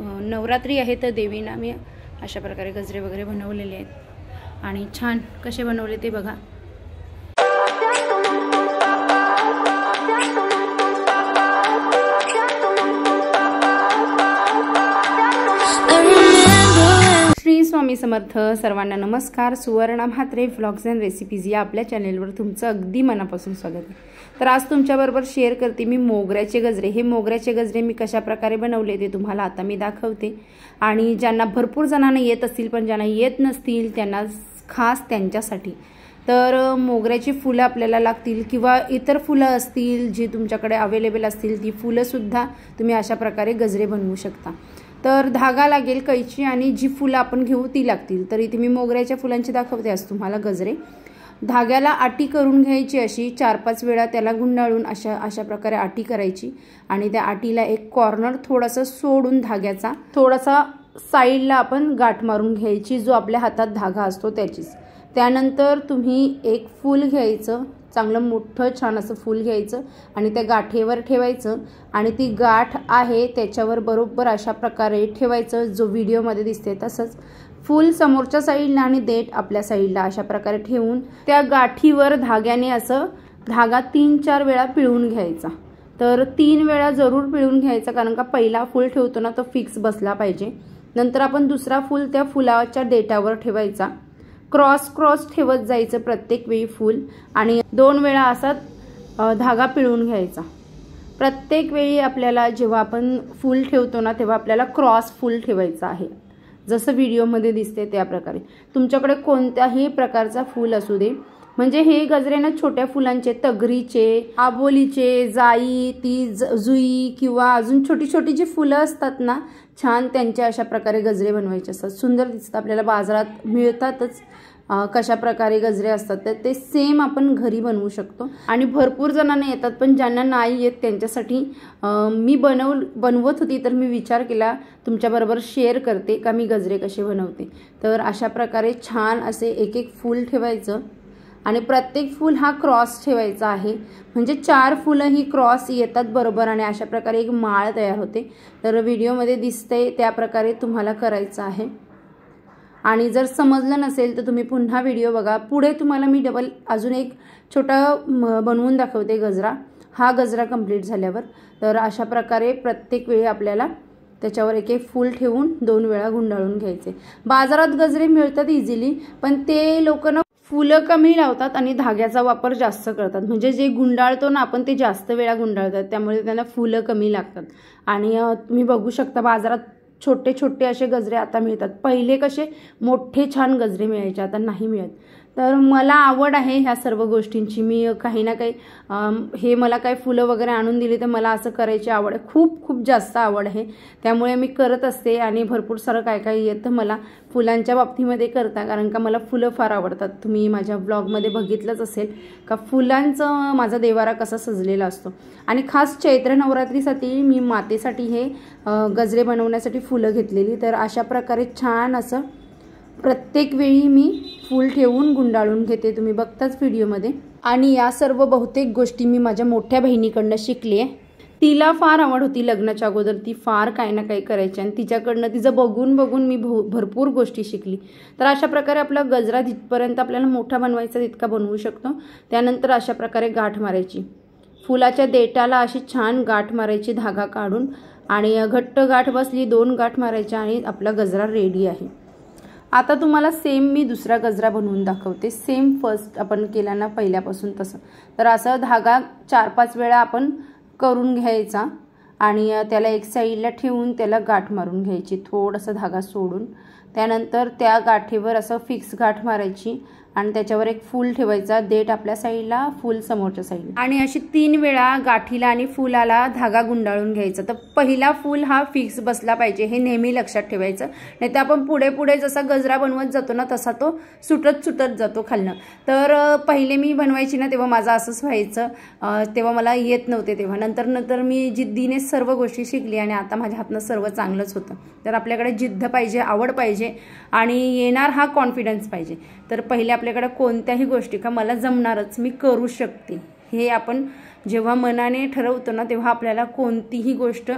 नवरात्री आहे तर देवीना मी अशा प्रकारे गजरे वगैरे बनवलेले आहेत आणि छान कसे बनवले ते बघा मी समर्थ सर्वांना नमस्कार Suvarna Mhatre vlogs and recipes या आपल्या चॅनेलवर तुमचं अगदी मनापासून स्वागत आहे तर आज तुमच्याबरोबर शेअर करते मी मोगऱ्याचे गजरे हे मोगऱ्याचे गजरे मी कशाप्रकारे बनवले ते तुम्हाला आता मी दाखवते आणि ज्यांना भरपूर जणांना येत असतील पण ज्यांना येत नसतील त्यांना खास त्यांच्यासाठी तर मोगऱ्याची फुलं आपल्याला लागतील किंवा इतर फुलं असतील जी तुमच्याकडे अवेलेबल असतील ती फुलंसुद्धा तुम्ही अशा प्रकारे गजरे बनवू शकता तर धागा लागेल कैची आणि जी फुलं आपण घेऊ ती लागतील तर इथे मी मोगऱ्याच्या फुलांची दाखवते आज तुम्हाला गजरे धाग्याला आटी करून घ्यायची अशी चार पाच वेळा त्याला गुंडाळून अशा अशा प्रकारे आटी करायची आणि त्या आटीला एक कॉर्नर थोडासा सोडून धाग्याचा थोडासा साईडला आपण गाठ मारून घ्यायची जो आपल्या हातात धागा असतो त्याचीच त्यानंतर तुम्ही एक फूल घ्यायचं चांगलं मोठं छान असं फूल घ्यायचं आणि त्या गाठीवर ठेवायचं आणि ती गाठ आहे त्याच्यावर बरोबर अशा प्रकारे ठेवायचं जो व्हिडिओमध्ये दिसते तसंच फूल समोरच्या साईडला आणि देठ आपल्या साईडला अशा प्रकारे ठेवून त्या गाठीवर धाग्याने असं धागा तीन चार वेळा पिळून घ्यायचा तर तीन वेळा जरूर पिळून घ्यायचा कारण का पहिला फूल ठेवतो ना तो फिक्स बसला पाहिजे नंतर आपण दुसरा फूल त्या फुलाच्या डेटावर ठेवायचा क्रॉस क्रॉस ठेवत जायचं प्रत्येक वेळी फूल आणि दोन वेळा असा धागा पिळून घ्यायचा प्रत्येक वेळी आपल्याला जेव्हा आपण फूल ठेवतो ना तेव्हा आपल्याला क्रॉस फूल ठेवायचा आहे जसं व्हिडिओमध्ये दिसते त्याप्रकारे तुमच्याकडे कोणत्याही प्रकारचा फूल असू दे म्हणजे हे गजरे ना छोट्या फुलांचे तगरीचे आबोलीचे जाई ती जुई किंवा अजून छोटी छोटी जी फुलं असतात ना छान त्यांचे अशा प्रकारे गजरे बनवायचे असतात सुंदर दिसतात आपल्याला बाजारात मिळतातच कशा प्रकारे गजरे असतात तर ते सेम आपण घरी बनवू शकतो आणि भरपूर जणांना येतात पण ज्यांना नाही येत त्यांच्यासाठी मी बनव बनवत होती तर मी विचार केला तुमच्याबरोबर शेअर करते का मी गजरे कसे बनवते तर अशा प्रकारे छान असे एक एक फूल ठेवायचं आणि प्रत्येक फूल हा क्रॉस ठेवायचा आहे म्हणजे चार फुलं ही क्रॉस येतात बरोबर आणि अशा प्रकारे एक माळ तयार होते तर व्हिडिओमध्ये दिसते त्याप्रकारे तुम्हाला करायचं आहे आणि जर समजलं नसेल तर तुम्ही पुन्हा व्हिडिओ बघा पुढे तुम्हाला मी डबल अजून एक छोटा बनवून दाखवते गजरा हा गजरा कंप्लीट झाल्यावर तर अशा प्रकारे प्रत्येक वेळी आपल्याला त्याच्यावर एक एक फूल ठेवून दोन वेळा गुंडाळून घ्यायचे बाजारात गजरे मिळतात इझिली पण ते लोक फुलं कमी लावतात आणि धाग्याचा वापर जास्त करतात म्हणजे जे गुंडाळतो ना आपण ते जास्त वेळा गुंडाळतात त्यामुळे त्यांना फुलं कमी लागतात आणि तुम्ही बघू शकता बाजारात छोटे छोटे असे गजरे आता मिळतात पहिले कसे मोठे छान गजरे मिळायचे आता नाही मिळत तर मला आवड आहे ह्या सर्व गोष्टींची मी काही ना काही हे मला काही फुलं वगैरे आणून दिली तर मला असं करायची आवड आहे खूप खूप जास्त आवड आहे त्यामुळे मी करत असते आणि भरपूर सारं काय काय येतं मला फुलांच्या बाबतीमध्ये करता कारण का मला फुलं फार आवडतात तुम्ही माझ्या ब्लॉगमध्ये बघितलंच असेल का फुलांचं माझा देवारा कसा सजलेला असतो आणि खास चैत्र नवरात्रीसाठी मी मातेसाठी हे गजरे बनवण्यासाठी फुलं घेतलेली तर अशा प्रकारे छान असं प्रत्येक वेळी मी फूल ठेवून गुंडाळून घेते तुम्ही बघताच व्हिडिओमध्ये आणि या सर्व बहुतेक गोष्टी मी माझ्या मोठ्या बहिणीकडनं शिकली आहे तिला फार आवड होती लग्नाच्या अगोदर ती फार काही ना काही करायची आणि तिच्याकडनं तिचं बघून बघून मी भो भरपूर गोष्टी शिकली तर अशा प्रकारे आपला गजरा जिथपर्यंत आपल्याला मोठा बनवायचा तितका बनवू शकतो त्यानंतर अशा प्रकारे गाठ मारायची फुलाच्या देटाला अशी छान गाठ मारायची धागा काढून आणि घट्ट गाठ बसली दोन गाठ मारायच्या आणि आपला गजरा रेडी आहे आता तुम्हाला सेम मी दुसरा गजरा बनवून दाखवते सेम फर्स्ट आपण केला ना पहिल्यापासून तसं तर असं धागा चार पाच वेळा आपण करून घ्यायचा आणि त्याला एक साईडला ठेवून त्याला गाठ मारून घ्यायची थोडासा धागा सोडून त्यानंतर त्या गाठीवर असं फिक्स गाठ मारायची आणि त्याच्यावर एक फूल ठेवायचा देठ आपल्या साईडला फूल समोरच्या साईडला आणि अशी तीन वेळा गाठीला आणि फुलाला धागा गुंडाळून घ्यायचा तर पहिला फूल हा फिक्स बसला पाहिजे हे नेहमी लक्षात ठेवायचं नाही तर आपण पुढे पुढे जसा गजरा बनवत जातो ना तसा तो सुटत सुटत जातो खालनं तर पहिले मी बनवायची ना तेव्हा माझं असंच व्हायचं तेव्हा मला येत नव्हते तेव्हा नंतर नंतर मी जिद्दीने सर्व गोष्टी शिकली आणि आता माझ्या हातनं सर्व चांगलंच होतं तर आपल्याकडे जिद्द पाहिजे आवड पाहिजे आणि येणार हा कॉन्फिडन्स पाहिजे तर पहिल्या आपल्याकडे कोणत्याही गोष्टी का मला जमणारच मी करू शकते हे आपण जेव्हा मनाने ठरवतो ना तेव्हा आपल्याला कोणतीही गोष्ट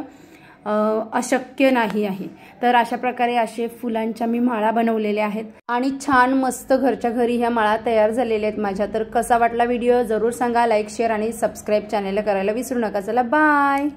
अशक्य नाही आहे तर अशा प्रकारे असे फुलांच्या मी माळा बनवलेल्या आहेत आणि छान मस्त घरच्या घरी ह्या माळा तयार झालेल्या आहेत माझ्या तर कसा वाटला व्हिडिओ जरूर सांगा लाईक शेअर आणि सबस्क्राईब चॅनेलला करायला विसरू नका चला बाय